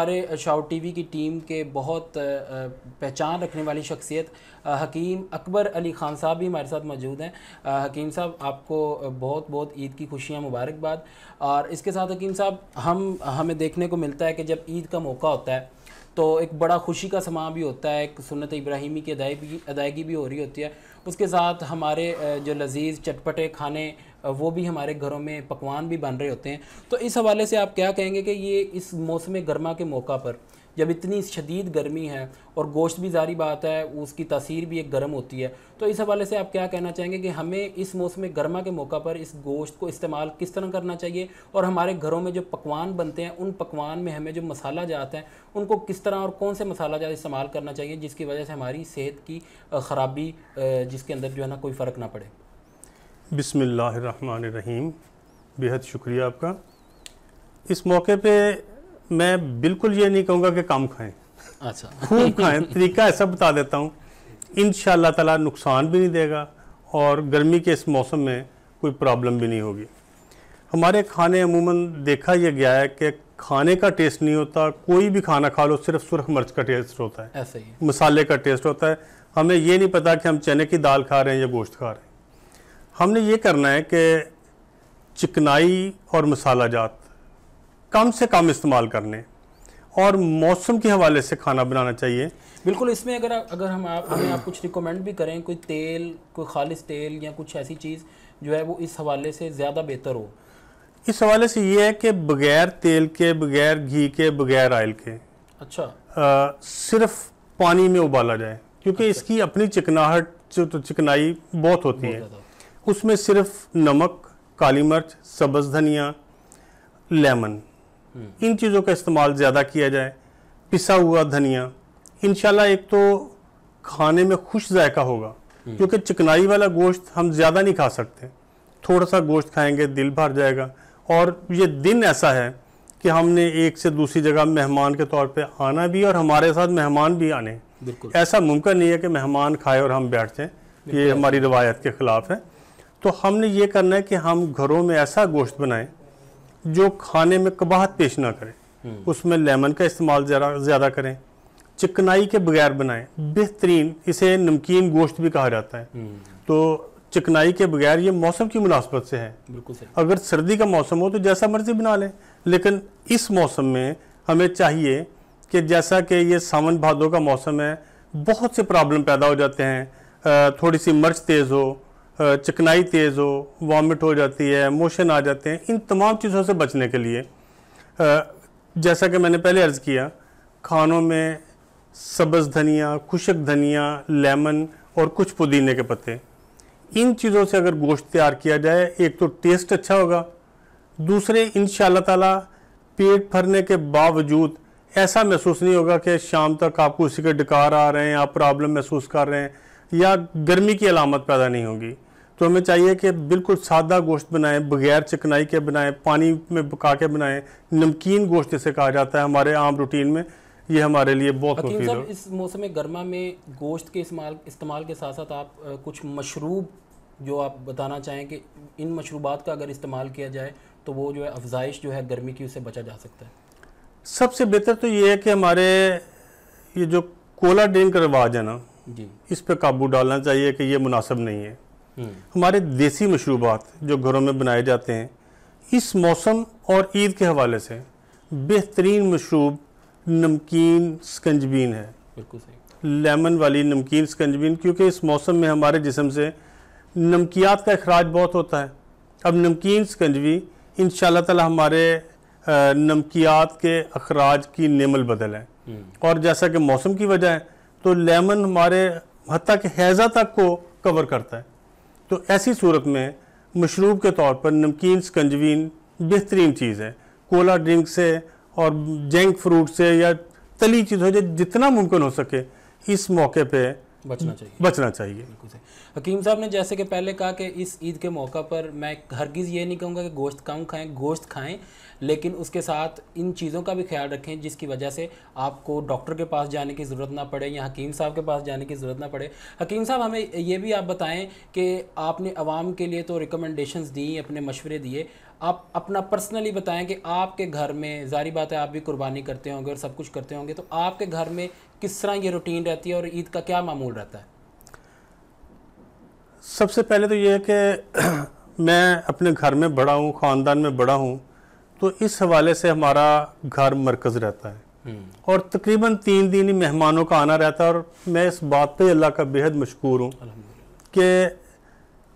हमारे T TV की team के बहुत पहचान रखने वाली शख्सियत हकीम अकबर अली खान साहब भी हमारे साथ मौजूद हैं हकीम साहब आपको बहुत बहुत ईद की खुशियां मुबारकबाद और इसके साथ हकीम साहब हम हमें देखने को मिलता है कि जब ईद का मौका होता है तो एक बड़ा खुशी का समा भी होता है एक सुनत इब्राहिमी की अदायगी अदायगी भी हो रही होती है उसके साथ हमारे जो लजीज़ चटपटे खाने वो भी हमारे घरों में पकवान भी बन रहे होते हैं तो इस हवाले से आप क्या कहेंगे कि ये इस मौसम गर्मा के मौका पर जब इतनी शदीद गर्मी है और गोश्त भी जारी बात है उसकी तसीर भी एक गर्म होती है तो इस हवाले से आप क्या कहना चाहेंगे कि हमें इस मौसम गर्मा के मौका पर इस गोश्त को इस्तेमाल किस तरह करना चाहिए और हमारे घरों में जो पकवान बनते हैं उन पकवान में हमें जो मसाला जात हैं उनको किस तरह और कौन से मसाला जात इस्तेमाल करना चाहिए जिसकी वजह से हमारी सेहत की ख़राबी जिसके अंदर जो है ना कोई फ़र्क ना पड़े बिसमीम बेहद शुक्रिया आपका इस मौके पे मैं बिल्कुल ये नहीं कहूँगा कि कम खाएं अच्छा खूब खाएं तरीका ऐसा बता देता हूँ इन ताला नुकसान भी नहीं देगा और गर्मी के इस मौसम में कोई प्रॉब्लम भी नहीं होगी हमारे खाने अमूमन देखा यह गया है कि खाने का टेस्ट नहीं होता कोई भी खाना खा लो सिर्फ सुरख मर्च का टेस्ट होता है ऐसे ही मसाले का टेस्ट होता है हमें ये नहीं पता कि हम चने की दाल खा रहे हैं या गोश्त खा रहे हैं हमने ये करना है कि चिकनाई और मसाला जात कम से कम इस्तेमाल करने और मौसम के हवाले से खाना बनाना चाहिए बिल्कुल इसमें अगर अगर हम आप हमें आप कुछ रिकमेंड भी करें कोई तेल कोई खालिश तेल या कुछ ऐसी चीज़ जो है वो इस हवाले से ज़्यादा बेहतर हो इस हवाले से ये है कि बगैर तेल के बगैर घी के बगैर आयल के अच्छा आ, सिर्फ पानी में उबाला जाए क्योंकि अच्छा। इसकी अपनी चिकनाहट तो चिकनाई बहुत होती बहुत है उसमें सिर्फ नमक काली मिर्च सब्ज़ धनिया लेमन इन चीज़ों का इस्तेमाल ज़्यादा किया जाए पिसा हुआ धनिया इन एक तो खाने में खुश जायका होगा हम्म। क्योंकि चिकनाई वाला गोश्त हम ज़्यादा नहीं खा सकते थोड़ा सा गोश्त खाएंगे दिल भर जाएगा और ये दिन ऐसा है कि हमने एक से दूसरी जगह मेहमान के तौर पे आना भी और हमारे साथ मेहमान भी आने ऐसा मुमकिन नहीं है कि मेहमान खाए और हम बैठ जाएँ ये हमारी रवायत के ख़िलाफ़ है तो हमने ये करना है कि हम घरों में ऐसा गोश्त बनाएं जो खाने में कबाहत पेश ना करें हम्म। उसमें लेमन का इस्तेमाल ज़्यादा करें चिकनाई के बगैर बनाएं हम्म। बेहतरीन इसे नमकीन गोश्त भी कहा जाता है हम्म। तो चिकनाई के बगैर ये मौसम की मुनासबत से है बिल्कुल अगर सर्दी का मौसम हो तो जैसा मर्जी बना लें लेकिन इस मौसम में हमें चाहिए कि जैसा कि ये सावन भादों का मौसम है बहुत से प्रॉब्लम पैदा हो जाते हैं थोड़ी सी मर्च तेज़ हो चिकनाई तेज़ हो वॉमिट हो जाती है मोशन आ जाते हैं इन तमाम चीज़ों से बचने के लिए जैसा कि मैंने पहले अर्ज़ किया खानों में सब्ज़ धनिया खुशक धनिया लेमन और कुछ पुदीने के पत्ते इन चीज़ों से अगर गोश्त तैयार किया जाए एक तो टेस्ट अच्छा होगा दूसरे इन ताला पेट भरने के बावजूद ऐसा महसूस नहीं होगा कि शाम तक आपको उसी के डकार आ रहे हैं आप प्रॉब्लम महसूस कर रहे हैं या गर्मी की अलामत पैदा नहीं होगी तो हमें चाहिए कि बिल्कुल सादा गोश्त बनाएं बगैर चिकनाई के बनाएं पानी में पका के बनाएं नमकीन गोश्त जिसे कहा जाता है हमारे आम रूटीन में ये हमारे लिए बहुत है इस मौसम गर्मा में गोश्त के इस्तेमाल इस्तेमाल के साथ साथ आप कुछ मशरूब जो आप बताना चाहें कि इन मशरूबात का अगर इस्तेमाल किया जाए तो वो जो है अफजाइश जो है गर्मी की उससे बचा जा सकता है सबसे बेहतर तो ये है कि हमारे ये जो कोला ड्रिंक रिवाज है ना जी इस पर काबू डालना चाहिए कि ये मुनासिब नहीं है हम्म। हमारे देसी मशरूबात जो घरों में बनाए जाते हैं इस मौसम और ईद के हवाले से बेहतरीन मशरूब नमकीन स्कंजबीन है बिल्कुल सही लेमन वाली नमकीन स्कंजबीन क्योंकि इस मौसम में हमारे जिसम से नमकियात का अखराज बहुत होता है अब नमकीन स्कंजवी इन ताला हमारे नमकियात के अखराज की नेमल बदल है हम्म। और जैसा कि मौसम की वजह है तो लेमन हमारे हती के हैज़ा तक को कवर करता है तो ऐसी सूरत में मशरूब के तौर पर नमकीन स्कंजवीन बेहतरीन चीज़ है कोला ड्रिंक से और जेंक फ्रूट से या तली चीज़ों से जितना मुमकिन हो सके इस मौके पे बचना चाहिए बचना चाहिए हकीम साहब ने जैसे कि पहले कहा कि इस ईद के मौका पर मैं हरगिज़ ये नहीं कहूँगा कि गोश्त कम खाएं गोश्त खाएं लेकिन उसके साथ इन चीज़ों का भी ख्याल रखें जिसकी वजह से आपको डॉक्टर के पास जाने की ज़रूरत ना पड़े या हकीम साहब के पास जाने की ज़रूरत ना पड़े हकीम साहब हमें ये भी आप बताएं कि आपने आवाम के लिए तो रिकमेंडेशन दी अपने मशवरे दिए आप अपना पर्सनली बताएं कि आपके घर में जारी बात है आप भी कुर्बानी करते होंगे और सब कुछ करते होंगे तो आपके घर में किस तरह ये रूटीन रहती है और ईद का क्या मामूल रहता है सबसे पहले तो ये है कि मैं अपने घर में बड़ा हूँ ख़ानदान में बड़ा हूँ तो इस हवाले से हमारा घर मरकज़ रहता है हम्म। और तकरीबन तीन दिन ही मेहमानों का आना रहता है और मैं इस बात पे अल्लाह का बेहद मशहूर हूँ कि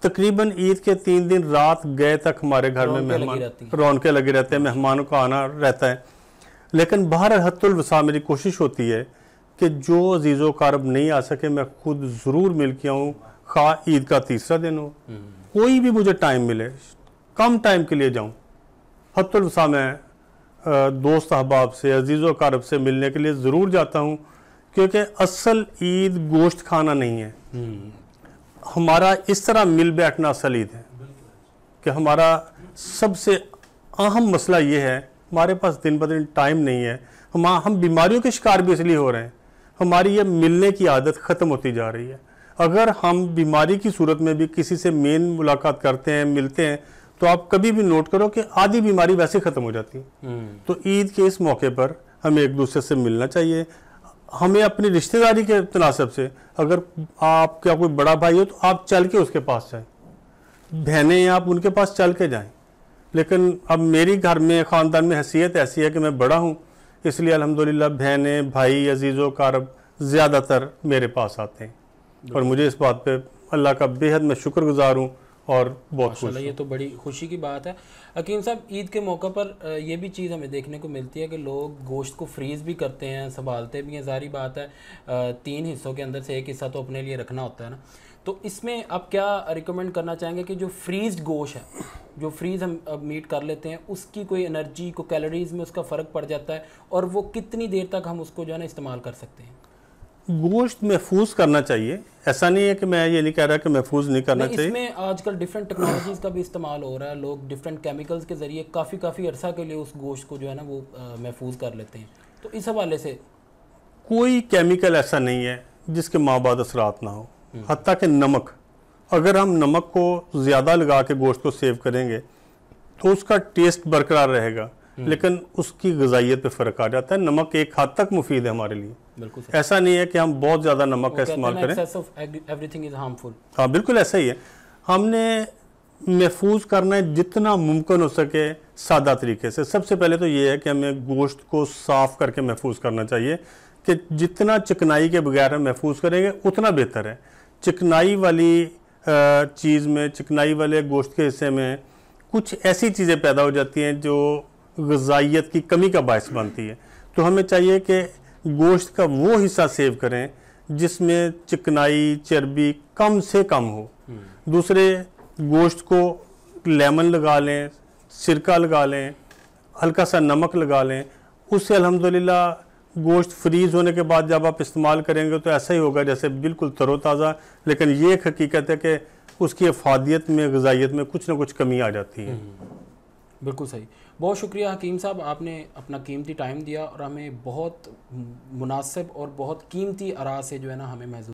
तकरीबन ईद के तीन दिन रात गए तक हमारे घर में मेहमान रौनकें लगे रहते हैं मेहमानों का आना रहता है लेकिन बाहर हतुलवसा मेरी कोशिश होती है कि जो अजीज़ कारब नहीं आ सके मैं खुद ज़रूर मिल के आऊँ खा ईद का तीसरा दिन हो हम्म। कोई भी मुझे टाइम मिले कम टाइम के लिए जाऊँ हतुलसा में दोस्त अहबाब से अजीज़ वकारब से मिलने के लिए ज़रूर जाता हूँ क्योंकि असल ईद गोश्त खाना नहीं है हम्म। हमारा इस तरह मिल बैठना असल ईद है कि हमारा सबसे अहम मसला ये है हमारे पास दिन ब दिन टाइम नहीं है हम हम बीमारियों के शिकार भी इसलिए हो रहे हैं हमारी ये मिलने की आदत ख़त्म होती जा रही है अगर हम बीमारी की सूरत में भी किसी से मेन मुलाकात करते हैं मिलते हैं तो आप कभी भी नोट करो कि आधी बीमारी वैसे ख़त्म हो जाती है हम्म। तो ईद के इस मौके पर हमें एक दूसरे से मिलना चाहिए हमें अपनी रिश्तेदारी के तनासब से अगर आपका कोई बड़ा भाई हो तो आप चल के उसके पास जाएं बहने आप उनके पास चल के जाएं लेकिन अब मेरी घर में ख़ानदान में हैसियत ऐसी है कि मैं बड़ा हूँ इसलिए अलहमदिल्ला बहनें भाई अजीज़ो कारब ज़्यादातर मेरे पास आते हैं और मुझे इस बात पे अल्लाह का बेहद मैं शुक्रगुजार हूँ और बहुत खुश ये तो बड़ी खुशी की बात है अकीम साहब ईद के मौके पर ये भी चीज़ हमें देखने को मिलती है कि लोग गोश्त को फ्रीज़ भी करते हैं संभालते भी हैं सारी बात है तीन हिस्सों के अंदर से एक हिस्सा तो अपने लिए रखना होता है ना तो इसमें आप क्या रिकमेंड करना चाहेंगे कि जो फ्रीज गोश है जो फ्रीज़ हम मीट कर लेते हैं उसकी कोई एनर्जी को कैलोरीज़ में उसका फ़र्क पड़ जाता है और वो कितनी देर तक हम उसको जो है ना इस्तेमाल कर सकते हैं गोश्त महफूज करना चाहिए ऐसा नहीं है कि मैं ये नहीं कह रहा कि महफूज नहीं करना नहीं, चाहिए इसमें आजकल डिफरेंट टेक्नोलॉजीज का भी इस्तेमाल हो रहा है लोग डिफरेंट केमिकल्स के ज़रिए काफ़ी काफ़ी अरसा के लिए उस गोश्त को जो है ना वो महफूज कर लेते हैं तो इस हवाले से कोई केमिकल ऐसा नहीं है जिसके माँ बाद असरात ना हो हम्म। हती कि नमक अगर हम नमक को ज़्यादा लगा के गोश्त को सेव करेंगे तो उसका टेस्ट बरकरार रहेगा हम्म। लेकिन उसकी गजाइत पे फ़र्क आ जाता है नमक एक हद तक मुफीद है हमारे लिए ऐसा नहीं है कि हम बहुत ज़्यादा नमक का इस्तेमाल करें हाँ बिल्कुल ऐसा ही है हमने महफूज करना है जितना मुमकिन हो सके सादा तरीके से सबसे पहले तो ये है कि हमें गोश्त को साफ़ करके महफूज करना चाहिए कि जितना चिकनाई के बगैर हम महफूज करेंगे उतना बेहतर है चिकनाई वाली चीज़ में चिकनाई वाले गोश्त के हिस्से में कुछ ऐसी चीज़ें पैदा हो जाती हैं जो गजाइत की कमी का बायस बनती है तो हमें चाहिए कि गोश्त का वो हिस्सा सेव करें जिसमें चिकनाई चर्बी कम से कम हो दूसरे गोश्त को लेमन लगा लें सिरका लगा लें हल्का सा नमक लगा लें उससे अल्हम्दुलिल्लाह गोश्त फ्रीज़ होने के बाद जब आप इस्तेमाल करेंगे तो ऐसा ही होगा जैसे बिल्कुल तरोताज़ा लेकिन ये एक हकीकत है कि उसकी अफादियत में गजाइत में कुछ ना कुछ कमी आ जाती है हम्म। बिल्कुल सही बहुत शुक्रिया हकीम साहब आपने अपना कीमती टाइम दिया और हमें बहुत मुनासिब और बहुत कीमती अरा से जो है ना हमें महजूद